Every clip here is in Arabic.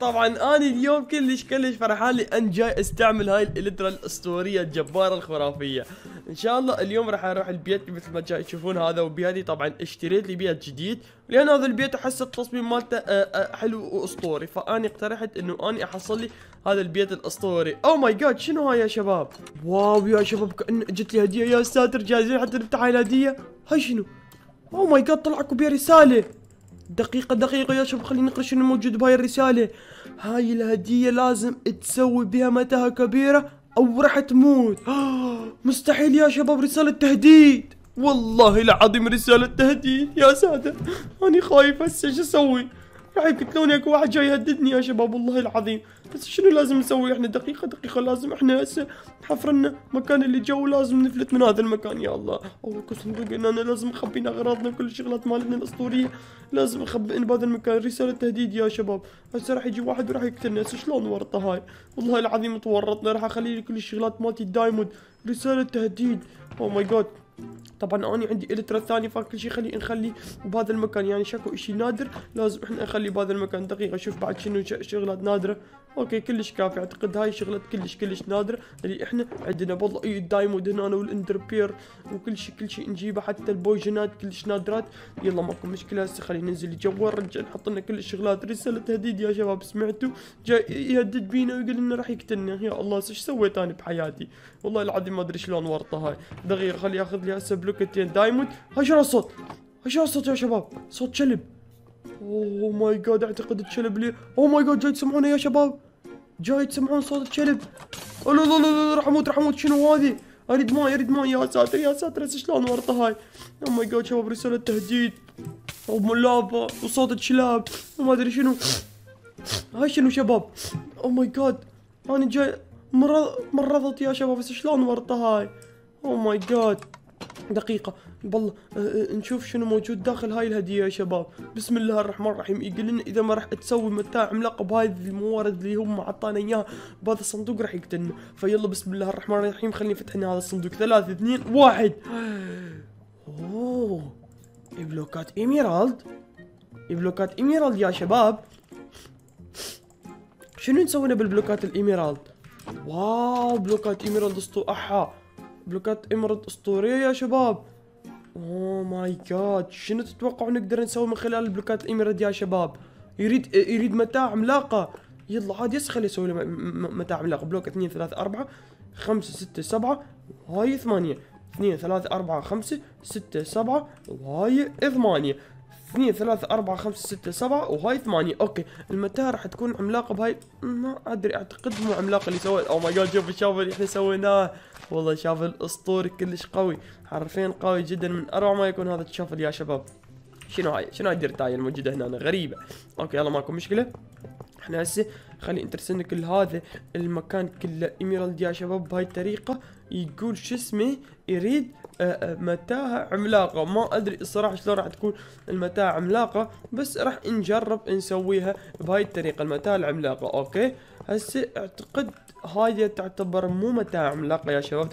طبعا انا اليوم كلش كلش فرحان لان جاي استعمل هاي الالترا الاسطوريه الجباره الخرافيه ان شاء الله اليوم راح اروح البيت مثل ما جاي تشوفون هذا وبيتي طبعا اشتريت لي بيت جديد لان هذا البيت احس التصميم مالته آه، آه، حلو واسطوري فاني اقترحت انه اني احصل لي هذا البيت الاسطوري او ماي جاد شنو هاي يا شباب واو يا شباب كان اجت لي هديه يا ساتر جاهزين حتى نفتح هاي الهديه هاي شنو او ماي جاد طلع اكو بيه رساله دقيقة دقيقة يا شباب خليني اقرا شنو موجود بهاي الرسالة هاي الهدية لازم تسوي بها متاهة كبيرة او راح تموت مستحيل يا شباب رسالة تهديد والله العظيم رسالة تهديد يا سادة أنا خايف هسه شو أسوي؟ راح يعني يقتلوني اكو واحد جاي يهددني يا شباب والله العظيم بس شنو لازم نسوي احنا دقيقه دقيقه لازم احنا هسه لنا مكان اللي جو لازم نفلت من هذا المكان يا الله او قسم ان انا لازم اخبينا اغراضنا وكل الشغلات مالتنا الاسطوريه لازم نخبئ بهذا المكان رساله تهديد يا شباب هسه راح يجي واحد وراح يقتلنا هسه شلون ورطه هاي والله العظيم تورطنا راح اخلي لي كل الشغلات مالتي دايموند رساله تهديد او ماي جاد طبعا انا عندي الترا ثاني فكل شيء خلي نخليه بهذا المكان يعني شكو شيء نادر لازم احنا نخليه بهذا المكان دقيقه شوف بعد شنو شغلات نادره اوكي كلش كافي اعتقد هاي شغلات كلش كلش نادره اللي يعني احنا عندنا والله اي الدايمود هنا والاندر بير وكل شيء كل شيء نجيبه حتى البوجنات كلش نادرات يلا ماكو مشكله هسه خلينا ننزل الجوال رجع نحط لنا كل الشغلات رساله تهديد يا شباب سمعتوا جاي يهدد بينا ويقول لنا راح يقتلنا يا الله ايش سويت انا بحياتي والله العظيم ما ادري شلون ورطه هاي دغير خلي ياخذ لي هسه بلوكتين دايمود هاي شنو الصوت هاي شنو الصوت يا شباب صوت شلب اوه ماي جاد اعتقد تشلب لي اوه ماي جاد جاي تسمعونه يا شباب جاي تسمعون صوت الكلب لا لا لا راح اموت راح اموت شنو هذه اريد ماي اريد ماي يا ساتر يا ساتر شلون ورطه هاي او ماي جاد شباب رساله تهديد وملافه وصوت الكلاب وما ادري شنو هاي شنو شباب او ماي جاد انا جاي مرضت يا شباب بس شلون ورطه هاي او ماي جاد دقيقة بالله أه،, أه نشوف شنو موجود داخل هاي الهدية يا شباب بسم الله الرحمن الرحيم يقول لنا إذا ما راح تسوي متاع عملاق بهذه الموارد اللي هم عطانا إياها بهذا الصندوق راح يقتلنا فيلا بسم الله الرحمن الرحيم خليني فتحنا هذا الصندوق ثلاثة اثنين واحد أوه بلوكات إيميرالد بلوكات إيميرالد يا شباب شنو نسوينا بالبلوكات الإيميرالد واو بلوكات إيميرالد اسطو أحا بلوكات امرد أسطورية يا شباب اوه ماي جاد شنو تتوقعوا نقدر نسوي من خلال البلوكات امرد يا شباب يريد يريد متاع عملاقة يلا عادي يس خلي يسوي له متاع عملاقة بلوك اثنين ثلاثة أربعة خمسة ستة سبعة وهاي ثمانية اثنين ثلاثة أربعة خمسة ستة سبعة وهاي ثمانية اثنين ثلاثة أربعة خمسة ستة سبعة وهاي ثمانية أوكي المتاع راح تكون عملاقة بهاي ما أدري أعتقد مو عملاقة اللي سويت أو ماي جاد شوف الشاب اللي إحنا سويناه والله شاف الاسطوري كلش قوي حرفين قوي جدا من اروع ما يكون هذا الشافل يا شباب شنو هاي شنو هاي الديرتاي الموجوده هنا غريبه اوكي يلا ماكو مشكله احنا هسه خلي انترسن كل هذا المكان كله ايميرالد يا شباب بهاي الطريقه يقول شو اسمه يريد متاهة عملاقة ما ادري الصراحة شلون راح تكون المتاهة عملاقة بس راح نجرب نسويها بهاي الطريقة المتاهة العملاقة اوكي هسه اعتقد هاي تعتبر مو متاهة عملاقة يا شباب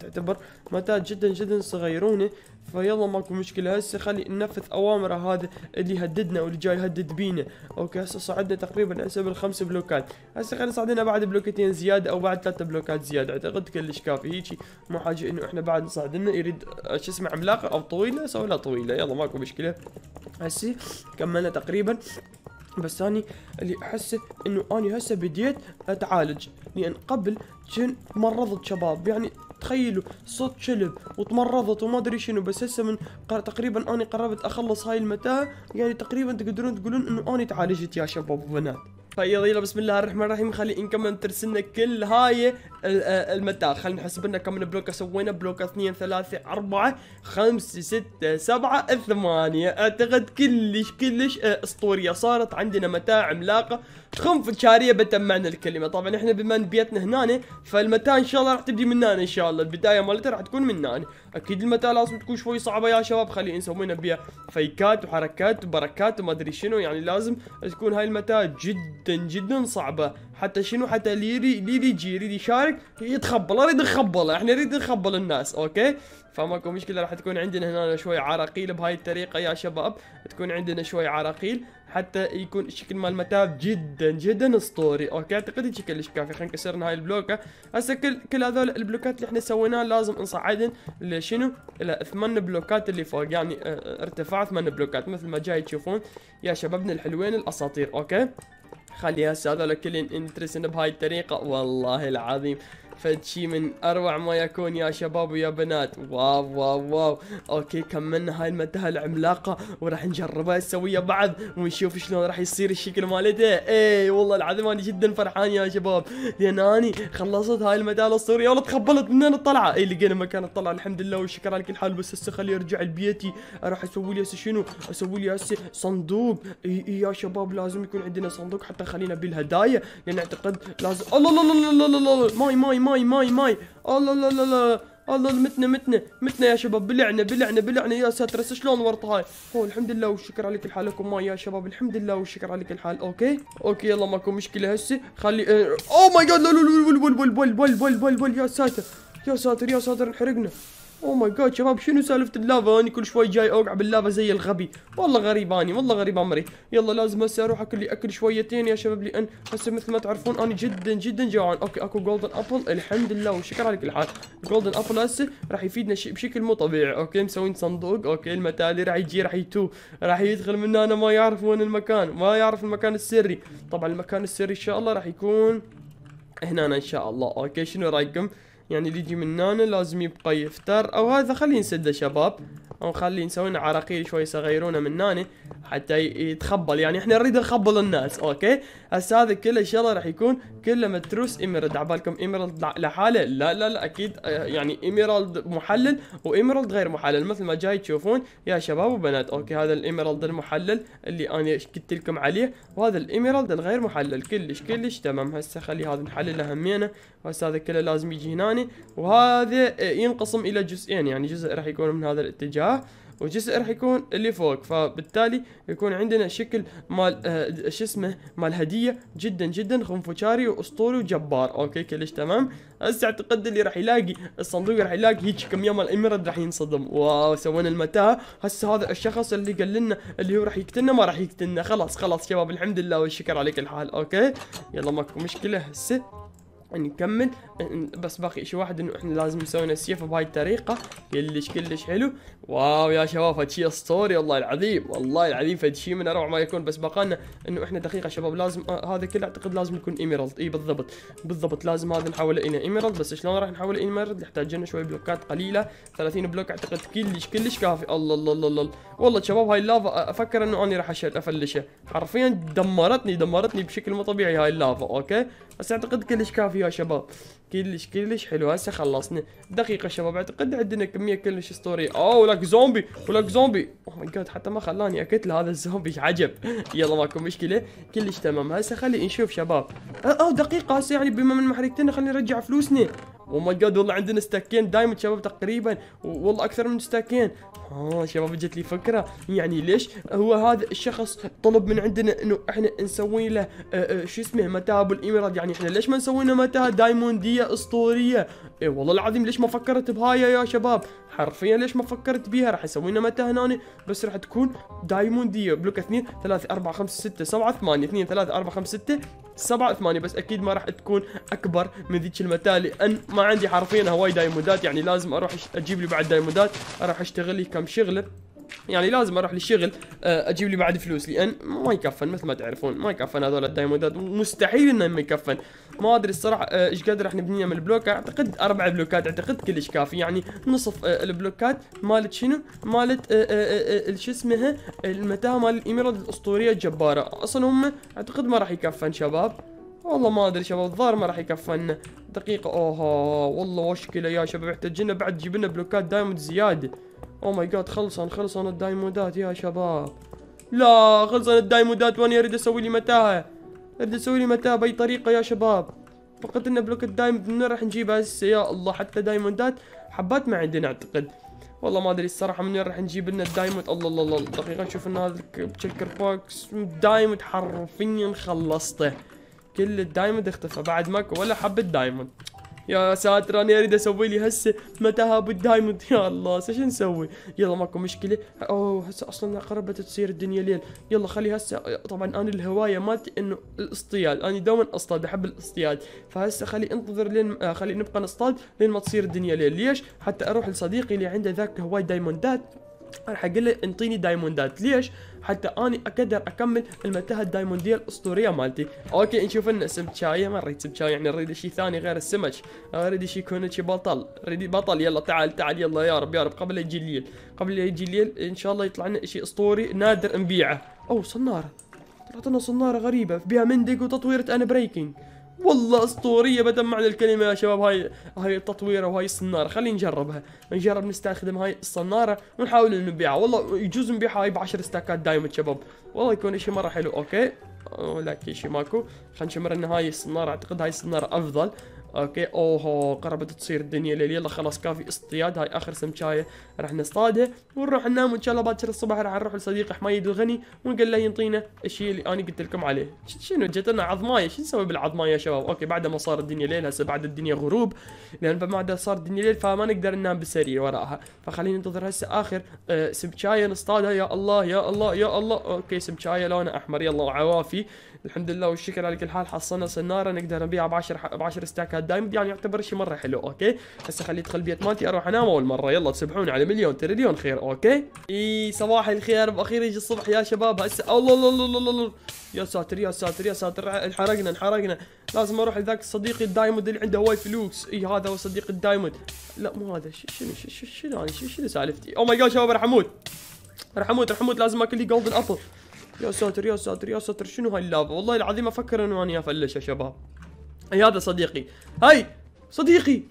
تعتبر متاهة جدا جدا صغيرونة فيلا ماكو مشكله هسه خلي ننفذ اوامره هذا اللي هددنا واللي جاي يهدد بينا اوكي هسه صعدنا تقريبا هسه بالخمس بلوكات هسه خلينا صعدنا بعد بلوكتين زياده او بعد ثلاثه بلوكات زياده اعتقد كلش كافي هيجي مو حاجه انه احنا بعد صعدنا يريد شو اسمه عملاقه او طويله سوي طويله يلا ماكو مشكله هسه كملنا تقريبا بس اني اللي احسه انه اني هسه بديت اتعالج لان قبل كنت مرضت شباب يعني تخيلوا صوت شلب وتمرضت وما ادري شنو بس هسه من تقريبا اني قربت اخلص هاي المتاهه يعني تقريبا تقدرون تقولون انه اني تعالجت يا شباب وبنات طيب يلا بسم الله الرحمن الرحيم خلي نكمل ترسلنا كل هاي المتاهه خلينا نحسب لنا كم من بلوك سوينا بلوك اثنين ثلاثة أربعة خمسة ستة سبعة ثمانية أعتقد كلش كلش آه، أسطورية صارت عندنا متاع عملاقة خنف شاريه بتمعنا الكلمه طبعا احنا بما ان بيتنا هنا فالمتاه ان شاء الله راح تبدي من هنا ان شاء الله البدايه مالتها راح تكون من هنا اكيد المتاه لازم تكون شوي صعبه يا شباب خلينا نسوي بيها فيكات وحركات وبركات وما ادري شنو يعني لازم تكون هاي المتاه جدا جدا صعبه حتى شنو حتى اللي يري اللي يجي يريد يشارك يتخبل اريد نخبله احنا نريد نخبل الناس اوكي فماكو مشكله راح تكون عندنا هنا شوي عراقيل بهاي الطريقه يا شباب تكون عندنا شوي عراقيل حتى يكون الشكل مال المتاف جدا جدا اسطوري اوكي اعتقد هيك كلش كافي خلينا نكسرنا هاي البلوكه هسه كل كل هذول البلوكات اللي احنا سويناها لازم نصعدن لشنو الى ثمان بلوكات اللي فوق يعني اه ارتفاع ثمان بلوكات مثل ما جاي تشوفون يا شبابنا الحلوين الاساطير اوكي خلي هسه هذول كلهم انترسن بهاي الطريقه والله العظيم شي من اروع ما يكون يا شباب ويا بنات واو واو واو اوكي كملنا هاي المتاهه العملاقه وراح نجربها سويا ويا بعض ونشوف شلون راح يصير الشكل مالتها اي والله العظيم انا جدا فرحان يا شباب لان اني خلصت هاي المتاهه الاسطوريه والله تخبلت منين الطلعه اي لقينا مكان الطلعه الحمد لله والشكر على كل حال بس هسه خليه ارجع لبيتي راح اسوي لي هسه شنو اسوي لي هسه صندوق اي اي يا شباب لازم يكون عندنا صندوق حتى خلينا بالهدايا لان اعتقد لازم الله الله الله الله الله ماي ماي ماي ماي ماي الله الله الله الله الله متنا متنا متنا يا شباب بلعنا بلعنا بلعنا يا ساتر شلون ورطه هاي هو الحمد لله والشكر عليك الحال لكم ماي يا شباب الحمد لله والشكر كل حال اوكي اوكي يلا ماكو مشكله هسه خلي اوه ماي جاد لا لا لا لا لا لا لا لا لا لا يا ساتر يا ساتر يا ساتر انحرقنا اوه ماي جاد شباب شنو سالفه اللافا انا كل شوي جاي اوقع باللافا زي الغبي والله غريب اني والله غريب امري يلا لازم هسه اروح اكل لي اكل شويتين يا شباب لان هسه مثل ما تعرفون انا جدا جدا جوعان اوكي اكو جولدن ابل الحمد لله وشكرا على كل حال جولدن ابل هسه راح يفيدنا بشكل مو طبيعي اوكي مسوين صندوق اوكي المتالي راح يجي راح يتو راح يدخل من هنا ما يعرف وين المكان ما يعرف المكان السري طبعا المكان السري ان شاء الله راح يكون هنا ان شاء الله اوكي شنو رايكم يعني اللي يجي من هنا لازم يبقى يفتر او هذا خليه نسده شباب او خليه نسوي عراقيل شوي صغيرونه من هنا حتى يتخبل يعني احنا نريد نخبل الناس اوكي هسه هذا كله ان شاء الله راح يكون كله متروس ايميرالد على بالكم ايميرالد لحاله لا لا لا اكيد آه، يعني ايميرالد محلل وايميرالد غير محلل مثل ما جاي تشوفون يا شباب وبنات اوكي هذا الايميرالد المحلل اللي انا قلت لكم عليه وهذا الايميرالد الغير محلل كلش كلش تمام هسه خلي هذا نحلله همينه هسه هذا كله لازم يجي هنا وهذا آه، ينقسم الى جزئين يعني جزء راح يكون من هذا الاتجاه وجزء راح يكون اللي فوق فبالتالي يكون عندنا شكل مال آه شو اسمه مال هديه جدا جدا خنفشاري واسطوري وجبار اوكي كلش تمام هسه اعتقد اللي راح يلاقي الصندوق راح يلاقي هيك كميه مال الاميرد راح ينصدم واو سوينا المتاهه هسه هذا الشخص اللي قال لنا اللي هو راح يقتلنا ما راح يقتلنا خلاص خلاص شباب الحمد لله والشكر عليك الحال اوكي يلا ماكو مشكله هسه نكمل يعني بس باقي شيء واحد انه احنا لازم نسوي السيف بهاي الطريقه كلش كلش حلو واو يا شباب فد شيء اسطوري والله العظيم والله العظيم فد شيء من اروع ما يكون بس بقالنا انه احنا دقيقه شباب لازم آه هذا كله اعتقد لازم يكون ايميرالد اي بالضبط بالضبط لازم هذا نحوله الى ايميرالد بس شلون راح نحوله الى ايميرالد يحتاج لنا شويه بلوكات قليله 30 بلوك اعتقد كلش كلش كافي الله الله الله, الله. والله شباب هاي اللافا افكر انه انا راح افلشها حرفيا دمرتني دمرتني بشكل مو طبيعي هاي اللافا اوكي بس اعتقد كلش كافي يا شباب كلش كلش حلو هسه خلصنا دقيقه شباب اعتقد عندنا كميه كلش اسطوريه اوه لك زومبي ولك زومبي اوه ماي جاد حتى ما خلاني اقتل هذا الزومبي عجب يلا ماكو مشكله كلش تمام هسه خلي نشوف شباب اوه آه، دقيقه هسه يعني بما من محرقتنا خلينا نرجع فلوسنا اوه ماي جاد والله عندنا ستاكين دايموند شباب تقريبا والله اكثر من ستاكين اه شباب جت لي فكره يعني ليش هو هذا الشخص طلب من عندنا انه احنا نسوي له آه، آه، شو اسمه متاهه بالايميرالد يعني احنا ليش ما نسوي له متاهه دايمونديه اسطوريه اي والله العظيم ليش ما فكرت بهاي يا شباب حرفيا ليش ما فكرت بيها راح نسوي لنا متاهه هنا بس راح تكون دايمونديه بلوك 2 3 4 5 6 7 8 2 3 4 5 6 7 8 بس اكيد ما راح تكون اكبر من ذيك المتاهه لان ما عندي حرفيا هواي دايموندات يعني لازم اروح اجيب لي بعد دايموندات راح اشتغل لي كم شغله يعني لازم اروح للشغل آه، اجيب لي بعد فلوس لان ما يكفن مثل ما تعرفون ما يكفن هذول الدايموندات مستحيل انه ما يكفن ما ادري الصراحه آه، ايش قد راح نبنيها من البلوك اعتقد اربع بلوكات اعتقد كلش كافي يعني نصف آه، البلوكات مالت شنو مالت شو اسمها المتاهه مال الاميرات الاسطوريه الجباره اصلا هم اعتقد ما راح يكفن شباب والله ما ادري شباب الظاهر ما راح يكفن دقيقه اوه والله مشكله يا شباب احتاج لنا بعد جيب لنا بلوكات دايموند زياده او oh ماي جاد خلصن خلصن الدايمودات يا شباب لا خلصن الدايمودات وانا اريد اسوي لي متاهه اريد اسوي لي متاهه باي طريقه يا شباب فقط ان بلوك الدايموند من راح نجيبها هسه يا الله حتى دايموندات حبات ما عندنا اعتقد والله ما ادري الصراحه من وين راح نجيب لنا الدايموند الله الله الله دقيقه نشوف ان هذا التشيكر بوكس دايموند حرفيا خلصته كل الدايموند اختفى بعد ماكو ولا حبه دايموند يا ساتر انا اريد اسوي لي هسه متاهه بالدايموند يا الله ايش شو نسوي يلا ماكو مشكله اوه هسه اصلا قربت تصير الدنيا ليل يلا خلي هسه طبعا انا الهوايه مالتي انه الاصطياد انا دوما اصطاد بحب الاصطياد فهسه خلي انتظر لين آه، خلي نبقى نصطاد لين ما تصير الدنيا ليل ليش حتى اروح لصديقي اللي عنده ذاك هواي دايموندات راح اقول له انطيني دايموندات ليش حتى اني اقدر اكمل المتاهه الدايمونديه الاسطوريه مالتي اوكي نشوف لنا اسم شاي ما نريد اسم شاي يعني نريد شيء ثاني غير السمك اريد شيء يكون شيء بطل اريد بطل يلا تعال تعال يلا يا رب يا رب قبل يجي الليل قبل يجي الليل ان شاء الله يطلع لنا شيء اسطوري نادر نبيعه او صناره طلعت لنا صناره غريبه بها مندق وتطويره انا بريكنج والله اسطوريه بدل معنى الكلمه يا شباب هاي هاي التطوير وهاي الصناره خلينا نجربها نجرب نستخدم هاي الصناره ونحاول انه نبيعها والله يجوز نبيعها هاي ب 10 ستاكات دايما شباب والله يكون شيء مره حلو اوكي لكن شيء ماكو خلينا نشمر ان هاي الصناره اعتقد هاي الصناره افضل اوكي اوهو قربت تصير الدنيا ليل يلا خلاص كافي اصطياد هاي اخر سمكايه راح نصطادها ونروح ننام وان شاء الله باكر الصبح راح نروح لصديقي حميد الغني ونقول له ينطينا الشيء اللي انا قلت لكم عليه شنو جت لنا عظمايه شو نسوي بالعظمايه يا شباب اوكي بعد ما صار الدنيا ليل هسه بعد الدنيا غروب لان بعد صار الدنيا ليل فما نقدر ننام بالسرير وراها فخلينا ننتظر هسه اخر آه سمكايه نصطادها يا الله يا الله يا الله اوكي سمكايه لونها احمر يلا وعوافي الحمد لله والشكر على كل حال حصلنا صناره نقدر نبيعها ب 10 ب 10 ستاك هالدايموند يعني يعتبر شيء مره حلو اوكي هسه خليه يدخل بيت مالتي اروح انام اول مره يلا تسبحون على مليون تريليون خير اوكي اي صباح الخير باخير يجي الصبح يا شباب هسه الله الله الله الله, يا ساتر يا ساتر يا ساتر انحرقنا انحرقنا لازم اروح لذاك صديقي الدايموند اللي عنده هواي فلوس اي هذا هو صديقي الدايموند لا مو هذا شنو شنو شنو شنو سالفتي او ماي جاد شباب راح اموت راح اموت راح اموت لازم اكل لي جولدن ابل يا ساتر يا ساتر يا ساتر شنو هاي اللافا والله العظيم افكر انه اني افلش يا شباب اي هذا صديقي هاي صديقي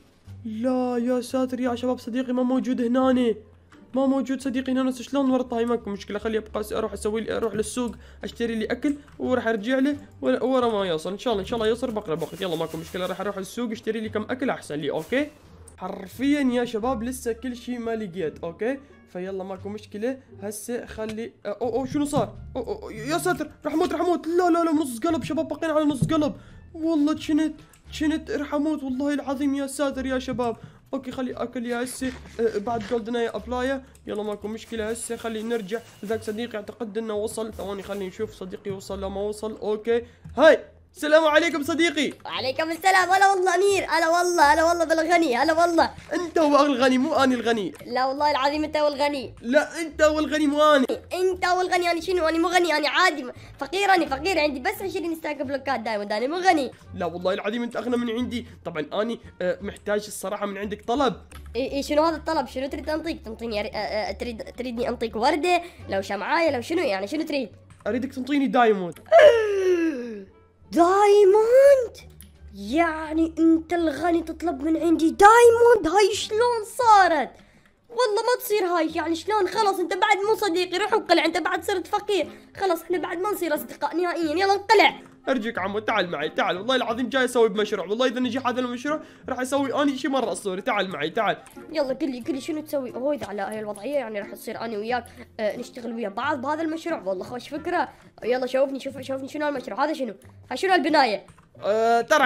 لا يا ساتر يا شباب صديقي ما موجود هنا ما موجود صديقي هنا شلون ورطه هاي ماكو مشكله خلي ابقى اروح اسوي لي اروح للسوق اشتري لي اكل وراح ارجع له ورا ما يوصل ان شاء الله ان شاء الله يوصل باقرب وقت يلا ماكو مشكله راح اروح السوق اشتري لي كم اكل احسن لي اوكي حرفيا يا شباب لسه كل شيء ما لقيت اوكي فيلا ماكو مشكله هسه خلي او او شنو صار أو أو يا ساتر راح اموت راح اموت لا لا لا نص قلب شباب بقينا على نص قلب والله جنت جنت ارحموت والله العظيم يا ساتر يا شباب اوكي خلي اكل يا هسه أه بعد جولدن اي ابلاي يلا ماكو مشكله هسه خلي نرجع ذاك صديقي اعتقد انه وصل ثواني خلي نشوف صديقي وصل لما وصل اوكي هاي السلام عليكم صديقي وعليكم السلام هلا والله امير هلا والله هلا والله بالغني هلا والله انت هو الغني مو انا الغني لا والله العظيم انت هو الغني لا انت هو الغني مو انا انت هو الغني انا شنو انا مو غني انا عادي فقير انا فقير عندي بس 20 ستاك بلوكات دائما انا مو غني لا والله العظيم انت اغنى من عندي طبعا انا آه، محتاج الصراحه من عندك طلب اي اي شنو هذا الطلب شنو تريد انطيك تنطيني آه، آه، تريد تريدني انطيك ورده لو شمعايه لو شنو يعني شنو تريد اريدك تنطيني دايموند دايموند يعني انت الغني تطلب من عندي دايموند هاي شلون صارت والله ما تصير هاي يعني شلون خلص انت بعد مو صديقي روح انقلع انت بعد صرت فقير خلص احنا بعد ما نصير اصدقاء نهائيا يلا انقلع ارجوك عمو تعال معي تعال والله العظيم جاي اسوي بمشروع والله اذا نجح هذا المشروع راح اسوي اني شيء مره اسطوري تعال معي تعال يلا قل لي قل لي شنو تسوي هو اذا على هاي الوضعيه يعني راح تصير انا وياك آه نشتغل ويا بعض بهذا المشروع والله خوش فكره يلا شوفني شوف شوفني شنو المشروع هذا شنو هاي شنو البنايه أه ترى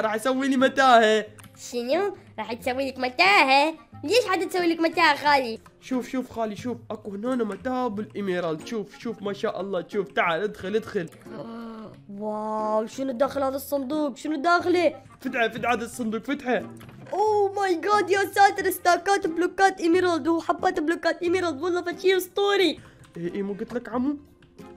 راح اسوي لي متاهه شنو راح تسوي لك متاهه ليش حد تسوي لك متاهه خالي شوف شوف خالي شوف اكو هنا متاهه بالاميرالد شوف شوف ما شاء الله شوف تعال ادخل ادخل واو شنو داخل هذا الصندوق شنو داخله فتحه فتحه هذا الصندوق فتحه اوه ماي جاد يا ساتر ستاكات بلوكات ايميرالد وحبات بلوكات ايميرالد والله فشي اسطوري اي اي مو قلت لك عمو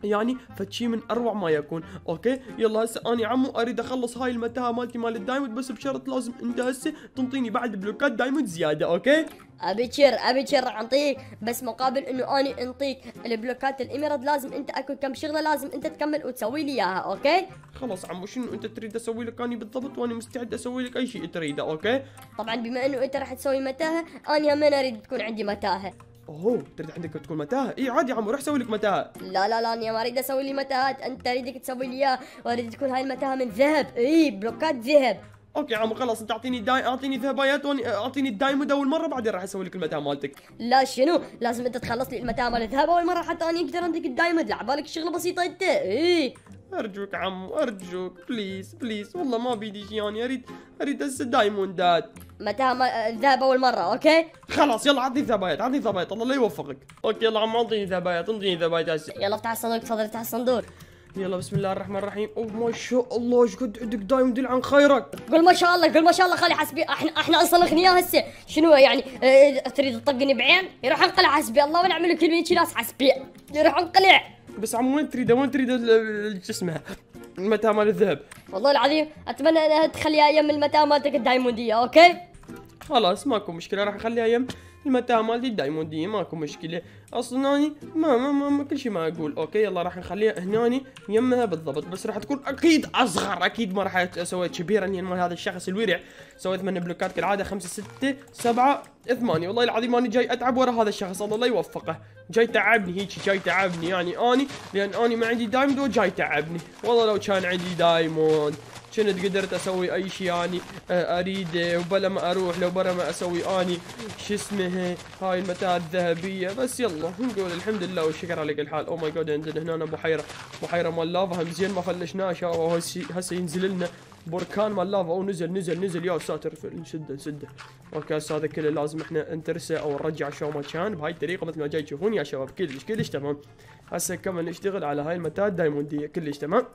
يعني فشي من اروع ما يكون اوكي يلا هسه انا عمو اريد اخلص هاي المتاهه مالتي مال الدايموند بس بشرط لازم انت هسه تنطيني بعد بلوكات دايموند زياده اوكي ابشر ابشر اعطيك بس مقابل انه اني انطيك البلوكات الاميرد لازم انت اكو كم شغله لازم انت تكمل وتسوي لي اياها اوكي خلاص عمو شنو انت تريد اسوي لك اني بالضبط وانا مستعد اسوي لك اي شيء تريده اوكي طبعا بما انه انت راح تسوي متاهه اني هم اريد تكون عندي متاهه اوه تريد عندك تكون متاهه اي عادي يا عمو روح سوي لك متاهه لا لا لا انا ما اريد اسوي لي متاهات انت اريدك تسوي لي اياها واريد تكون هاي المتاهه من ذهب اي بلوكات ذهب اوكي عمو خلاص انت اعطيني داي اعطيني ذهبايات آه، اعطيني الدايموند اول مره بعدين راح اسوي لك المتاهه مالتك لا شنو لازم انت تخلص لي المتاهه مال الذهب اول مره حتى اني اقدر عندك الدايموند لا بالك شغله بسيطه انت اي ارجوك عمو ارجوك بليز بليز والله ما بيدي يعني اريد اريد هسه دايموندات متى ما الذهب اول مره اوكي خلاص يلا عطني ذبايات عطني ذبايات الله لا يوفقك اوكي يلا عمو اعطيني ذبايات اعطيني ذبايات هسه يلا افتح الصندوق تفضل افتح الصندوق يلا بسم الله الرحمن الرحيم اوه ما شاء الله ايش قد عندك دايموند عن خيرك قول ما شاء الله قول ما شاء الله خلي حسبي احنا احنا اصلا اغنياء هسه شنو يعني اه تريد تطقني بعين يروح انقلع حسبي الله ونعم الوكيل من ناس حسبي يروح انقلع بس وين تريده وين تريده شو اسمه المتاع مال الذهب والله العظيم اتمنى انها تخليها يم المتاع مالتك الدايمونديه اوكي خلاص ماكو مشكله راح اخليها يم المتاهه مالتي دي ماكو مشكلة اصلا اني ما ما ما, ما كل شيء ما اقول اوكي يلا راح نخليها هناني يمها بالضبط بس راح تكون اكيد اصغر اكيد ما راح اسوي كبيرة لان مال هذا الشخص الورع سويت من بلوكات كالعادة 5 6 7 8 والله العظيم اني جاي اتعب ورا هذا الشخص الله لا يوفقه جاي تعبني هيك جاي تعبني يعني اني لان اني ما عندي دايموند وجاي تعبني والله لو كان عندي دايموند كنت قدرت اسوي اي شيء يعني آه، اريده آه، وبلا ما اروح لو برا ما اسوي اني شو اسمه هاي المتاع الذهبيه بس يلا نقول الحمد لله والشكر على كل حال او ماي جاد عندنا هنا بحيره بحيره مال لافا هم زين ما فلشناش هسه ينزل لنا بركان مال لافا او نزل نزل نزل يا ساتر نسده نسده اوكي هسه هذا كله لازم احنا نترسه او نرجع شو ما كان بهاي الطريقه مثل ما جاي تشوفون يا شباب كلش كلش تمام هسه كمل نشتغل على هاي المتاع الدايمونديه كلش تمام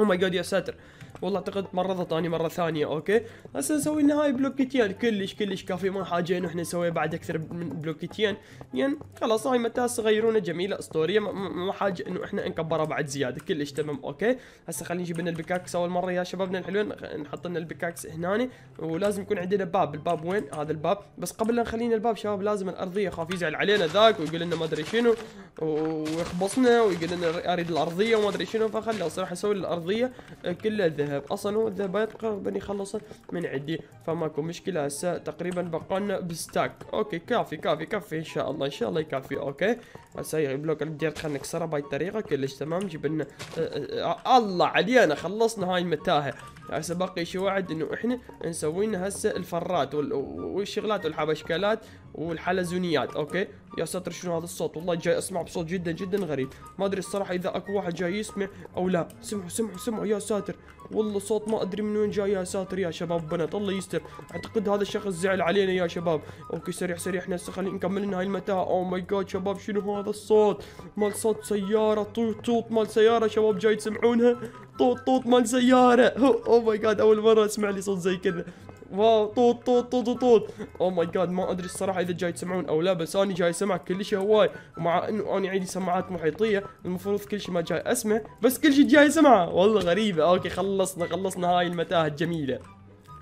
او ماي جاد يا ساتر والله اعتقد مرضت اني مره ثانيه اوكي هسه نسوي لنا هاي بلوكتين كلش كلش كافي ما حاجه انه احنا نسوي بعد اكثر من بلوكتين يعني خلاص هاي متى صغيرونا جميله اسطوريه ما حاجه انه احنا نكبرها بعد زياده كلش تمام اوكي هسه خلينا نجيب لنا البكاكس اول مره يا شبابنا الحلوين نحط لنا البكاكس هنا ولازم يكون عندنا باب الباب وين هذا الباب بس قبل لا نخلينا الباب شباب لازم الارضيه خاف يزعل علينا ذاك ويقول لنا ما ادري شنو ويخبصنا ويقول لنا اريد الارضيه وما ادري شنو فخلص راح اسوي الارضيه كلها الذهب اصلا هو الذهب تقريبا يخلصه من عندي فماكو مشكله هسه تقريبا بقالنا بستاك اوكي كافي كافي كافي ان شاء الله ان شاء الله يكفي اوكي هسه البلوك اللي بديت خلينا نكسره بهاي الطريقه كلش تمام جيب لنا أه، أه، أه، الله علينا خلصنا هاي المتاهه هسه باقي شي واحد انه احنا نسوي لنا هسه الفرات والشغلات والحبشكلات والحلزونيات اوكي يا ساتر شنو هذا الصوت والله جاي اسمع بصوت جدا جدا غريب ما ادري الصراحه اذا اكو واحد جاي يسمع او لا سمعوا سمعوا سمعوا يا ساتر والله صوت ما ادري من وين جاي يا ساتر يا شباب بنات الله يستر اعتقد هذا الشخص زعل علينا يا شباب اوكي سريع سريع احنا هسه خلينا نكمل لنا هاي المتاهه او ماي جاد شباب شنو هذا الصوت مال صوت سياره طوط طوط مال سياره شباب جاي تسمعونها طوط طوط مال سياره او ماي جاد اول مره اسمع لي صوت زي كذا واو طوط طوط طوط طوط او ماي جاد ما ادري الصراحه اذا جاي تسمعون او لا بس انا جاي اسمع كل شيء هواي ومع انه انا عندي سماعات محيطيه المفروض كل شيء ما جاي اسمع بس كل شيء جاي اسمعه والله غريبه اوكي خلصنا خلصنا هاي المتاهه الجميله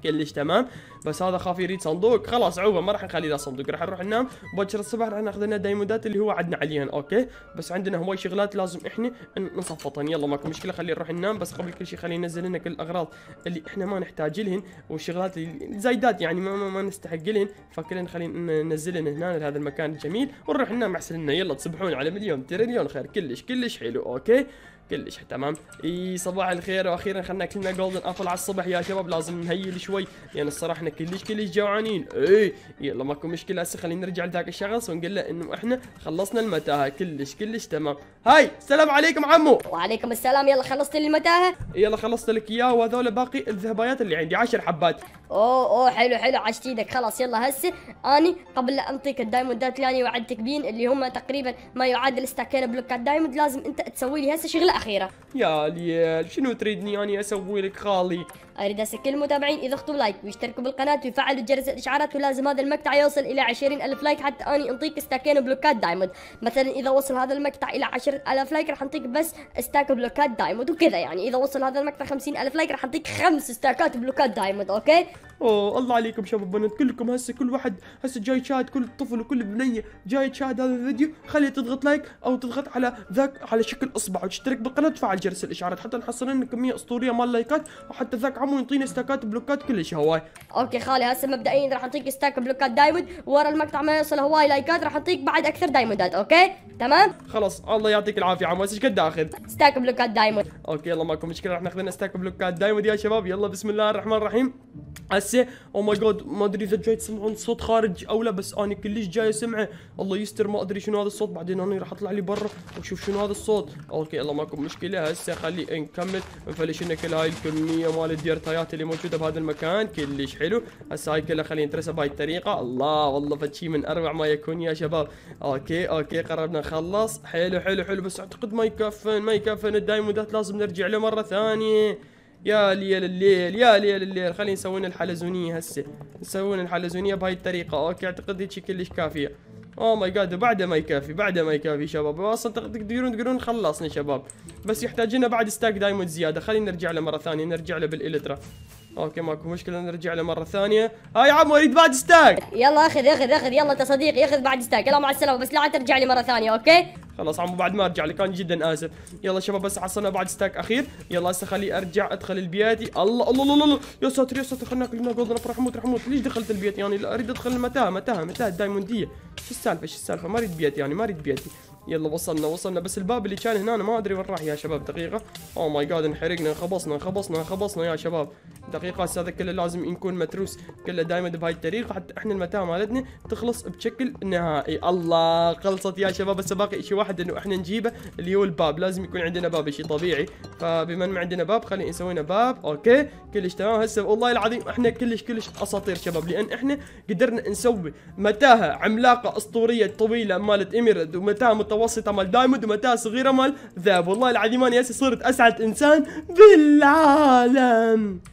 كلش تمام بس هذا خاف يريد صندوق خلاص عوبه ما راح نخلي له صندوق راح نروح ننام وبكر الصبح راح ناخذ لنا دايمودات اللي هو عدنا عليهن اوكي بس عندنا هواي شغلات لازم احنا نصفطن يلا ماكو مشكله خلينا نروح ننام بس قبل كل شيء خلينا ننزل لنا كل الاغراض اللي احنا ما نحتاج لهن والشغلات اللي زايدات يعني ما ما, ما نستحق لهن فكلنا خلينا ننزلهن هنا لهذا المكان الجميل ونروح ننام احسن لنا يلا تصبحون على مليون تريليون خير كلش كلش حلو اوكي كلش تمام اي صباح الخير واخيرا خلنا كلنا جولدن ابل على الصبح يا شباب لازم نهيل شوي لان يعني الصراحه احنا كلش كلش جوعانين اي يلا ماكو مشكله هسه خلينا نرجع لذاك الشخص ونقول له انه احنا خلصنا المتاهه كلش كلش تمام هاي السلام عليكم عمو وعليكم السلام يلا خلصت لي المتاهه يلا خلصت لك اياه وهذول باقي الذهبيات اللي عندي 10 حبات اوه اوه حلو حلو عشت ايدك خلاص يلا هسه اني قبل لا انطيك الدايموندات اللي يعني انا وعدتك بين اللي هم تقريبا ما يعادل استاكين بلوكات دايموند لازم انت تسوي لي هسه شغله أخيرا يا ليل شنو تريدني أني أسوي لك خالي؟ أريد أسك المتابعين يضغطوا لايك ويشتركوا بالقناة ويفعلوا جرس الإشعارات ولازم هذا المقطع يوصل إلى ألف لايك حتى أني أنطيك استاكين بلوكات دايموند مثلا إذا وصل هذا المقطع إلى 10000 لايك راح أنطيك بس استاك بلوكات دايموند وكذا يعني إذا وصل هذا المقطع 50000 لايك راح أنطيك خمس استاكات بلوكات دايموند أوكي؟ اوه الله عليكم شباب بنات كلكم هسه كل واحد هسه جاي تشاهد كل طفل وكل بنيه جاي تشاهد هذا الفيديو خليه تضغط لايك او تضغط على ذاك على شكل اصبع وتشترك بالقناه تفعل جرس الاشعارات حتى نحصل لنا كميه اسطوريه مال لايكات وحتى ذاك عمو يعطينا ستاكات بلوكات كلش هواي اوكي خالي هسه مبدئيا راح اعطيك ستاك بلوكات دايموند ورا المقطع ما يوصل هواي لايكات راح اعطيك بعد اكثر دايموندات اوكي تمام خلاص الله يعطيك العافيه عمو ايش قد اخذ ستاك بلوكات دايموند اوكي يلا ماكو مشكله راح ناخذ لنا ستاك بلوكات دايموند يا شباب يلا بسم الله الرحمن الرحيم هسه او ماي جاد ما ادري اذا جاي تسمعون صوت خارج او لا بس انا كلش جاي اسمعه الله يستر ما ادري شنو هذا الصوت بعدين انا راح اطلع لي برا واشوف شنو هذا الصوت اوكي يلا ماكو ماكو مشكله هسه خلي نكمل نفلش لنا كل هاي الكميه مال الديرتايات اللي موجوده بهذا المكان كلش حلو هسه هاي كلها خلي نترسها بهاي الطريقه الله والله فشي من اروع ما يكون يا شباب اوكي اوكي قربنا نخلص حلو حلو حلو بس اعتقد ما يكفن ما يكفن الدايموندات لازم نرجع له مره ثانيه يا ليل الليل يا ليل الليل خلينا نسوي لنا الحلزونيه هسه نسوي لنا الحلزونيه بهاي الطريقه اوكي اعتقد هيك كلش كافيه اوه ماي جاد بعده ما يكفي بعده ما يكفي شباب اصلا تقدرون تقولون خلصنا شباب بس يحتاج لنا بعد ستاك دايموند زياده خلينا نرجع له مره ثانيه نرجع له بالالترا اوكي ماكو مشكله نرجع له مره ثانيه هاي عمو اريد بعد ستاك يلا اخذ اخذ اخذ يلا انت صديقي اخذ بعد ستاك يلا مع السلامه بس لا ترجع لي مره ثانيه اوكي خلاص عمو بعد ما ارجع لك انا جدا اسف يلا شباب بس حصلنا بعد ستاك اخير يلا هسه خلي ارجع ادخل البياتي الله الله الله, الله. يا ساتر يا ساتر خلنا كلنا جولد اموت رح اموت ليش دخلت البيت يعني لا اريد ادخل المتاهه متاهه متاهه الدايمونديه شو السالفه شو السالفه ما اريد بيتي يعني ما اريد بيتي يلا وصلنا وصلنا بس الباب اللي كان هنا أنا ما ادري وين راح يا شباب دقيقه اوه ماي جاد انحرقنا خبصنا خبصنا خبصنا يا شباب دقيقه هسه هذا كله لازم يكون متروس كله دائما بهاي الطريقه حتى احنا المتاهه مالتنا تخلص بشكل نهائي الله خلصت يا شباب بس باقي شيء واحد انه احنا نجيبه اللي هو الباب لازم يكون عندنا باب شيء طبيعي فبما ما عندنا باب خلينا لنا باب اوكي كلش تمام هسه والله العظيم احنا كلش كلش اساطير شباب لان احنا قدرنا نسوي متاهه عملاقه اسطوريه طويله مالت ايميرد ومتاهه متوسطه مال دايموند ومتاع صغيره مال ذهب والله العظيم انا هسه صرت اسعد انسان بالعالم